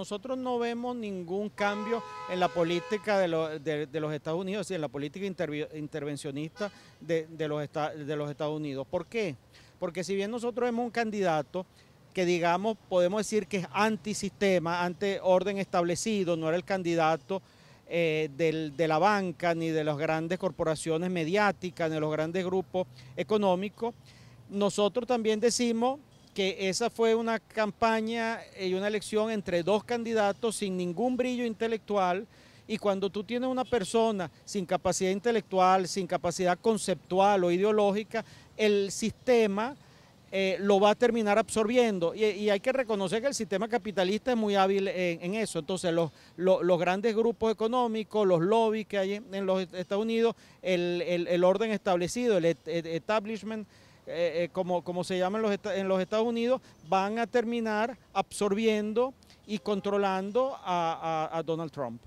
Nosotros no vemos ningún cambio en la política de, los Estados Unidos, en la política intervencionista de, los, Estados Unidos. ¿Por qué? Porque si bien nosotros vemos un candidato que digamos, podemos decir que es antisistema, ante orden establecido, no era el candidato eh, de la banca, ni de las grandes corporaciones mediáticas, ni de los grandes grupos económicos, nosotros también decimos que esa fue una campaña y una elección entre dos candidatos sin ningún brillo intelectual. Y cuando tú tienes una persona sin capacidad intelectual, sin capacidad conceptual o ideológica, el sistema eh, lo va a terminar absorbiendo. Y, hay que reconocer que el sistema capitalista es muy hábil en, eso. Entonces, los, los, grandes grupos económicos, los lobbies que hay en, los Estados Unidos, el orden establecido, el establishment eh, eh, como, como, se llama en los, Estados Unidos, van a terminar absorbiendo y controlando a Donald Trump.